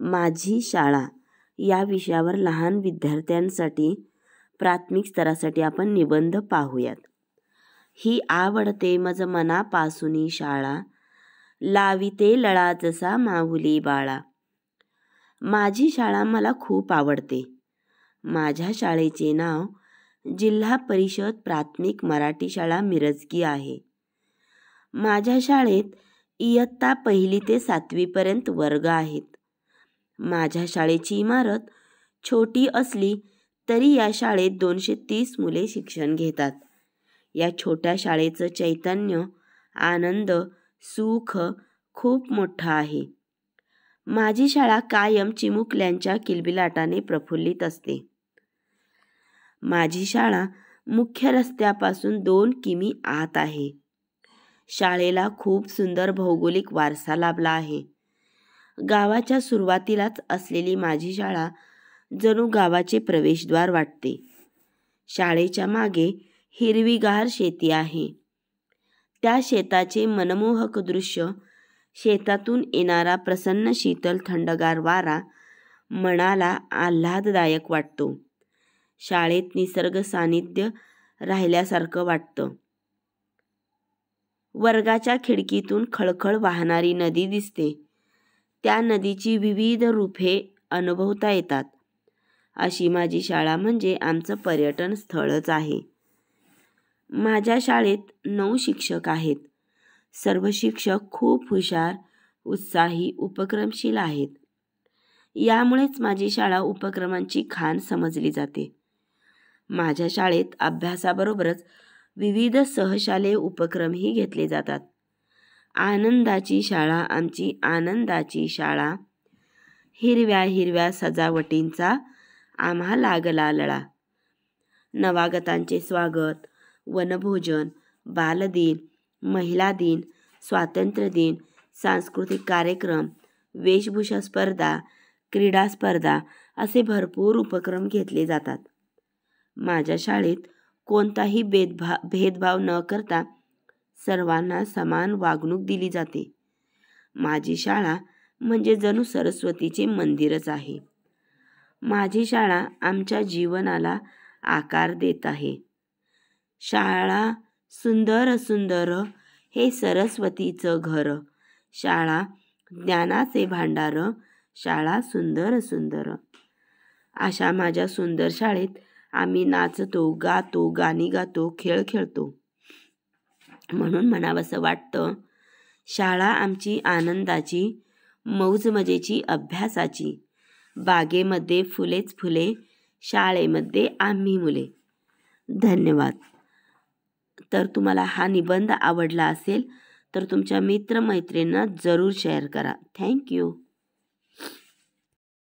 माझी शाळा या विषयावर लहान विद्यार्थ्यांसाठी प्राथमिक स्तरासाठी आपण निबंध पाहूयात ही आवडते मज मनापासूनी शाळा लाविते लळा जसा माहुली बाळा माझी शाळा मला खूप आवडते माझ्या शाळेचे नाव जिल्हा परिषद प्राथमिक मराठी शाळा मिरजगी आहे माझ्या शाळेत इयत्ता पहिली ते सातवीपर्यंत वर्ग आहेत माझ्या शाळेची इमारत छोटी असली तरी या शाळेत दोनशे तीस मुले शिक्षण घेतात या छोट्या शाळेचं चैतन्य आनंद सुख खूप मोठा आहे माझी शाळा कायम चिमुकल्यांच्या किलबिलाटाने प्रफुल्लित असते माझी शाळा मुख्य रस्त्यापासून दोन किमी आत आहे शाळेला खूप सुंदर भौगोलिक वारसा लाभला आहे गावाच्या सुरुवातीलाच असलेली माझी शाळा जणू गावाचे प्रवेशद्वार वाटते शाळेच्या मागे हिरवीगार शेती आहे त्या शेताचे मनमोहक दृश्य शेतातून येणारा प्रसन्न शीतल थंडगार वारा मनाला आल्हाददायक वाटतो शाळेत निसर्ग सानिध्य राहिल्यासारखं वाटतं वर्गाच्या खिडकीतून खळखळ वाहणारी नदी दिसते त्या नदीची विविध रूपे अनुभवता येतात अशी माझी शाळा म्हणजे आमचं पर्यटन स्थळच आहे माझ्या शाळेत नऊ शिक्षक आहेत सर्व शिक्षक खूप हुशार उत्साही उपक्रमशील आहेत यामुळेच माझी शाळा उपक्रमांची खान समजली जाते माझ्या शाळेत अभ्यासाबरोबरच विविध सहशालेय उपक्रमही घेतले जातात आनंदाची शाळा आमची आनंदाची शाळा हिरव्या हिरव्या सजावटींचा आम्हा लागला लळा नवागतांचे स्वागत वनभोजन बालदिन महिला दिन स्वातंत्र्य दिन सांस्कृतिक कार्यक्रम वेशभूषा स्पर्धा क्रीडा स्पर्धा असे भरपूर उपक्रम घेतले जातात माझ्या शाळेत कोणताही भेदभाव भेदभाव न करता सर्वांना समान वागणूक दिली जाते माझी शाळा म्हणजे जणू सरस्वतीचे मंदिरच आहे माझी शाळा आमच्या जीवनाला आकार देत आहे शाळा सुंदर सुंदर हे सरस्वतीचं घर शाळा ज्ञानाचे भांडार शाळा सुंदर सुंदर अशा माझ्या सुंदर शाळेत आम्ही नाचतो गातो गाणी गातो खेळ खेळतो म्हणून म्हणावंसं वाटतं शाळा आमची आनंदाची मौजमजेची अभ्यासाची बागेमध्ये फुलेच फुले शाळेमध्ये आम्ही मुले धन्यवाद तर तुम्हाला हा निबंध आवडला असेल तर तुमच्या मित्रमैत्रिणींना जरूर शेअर करा थँक्यू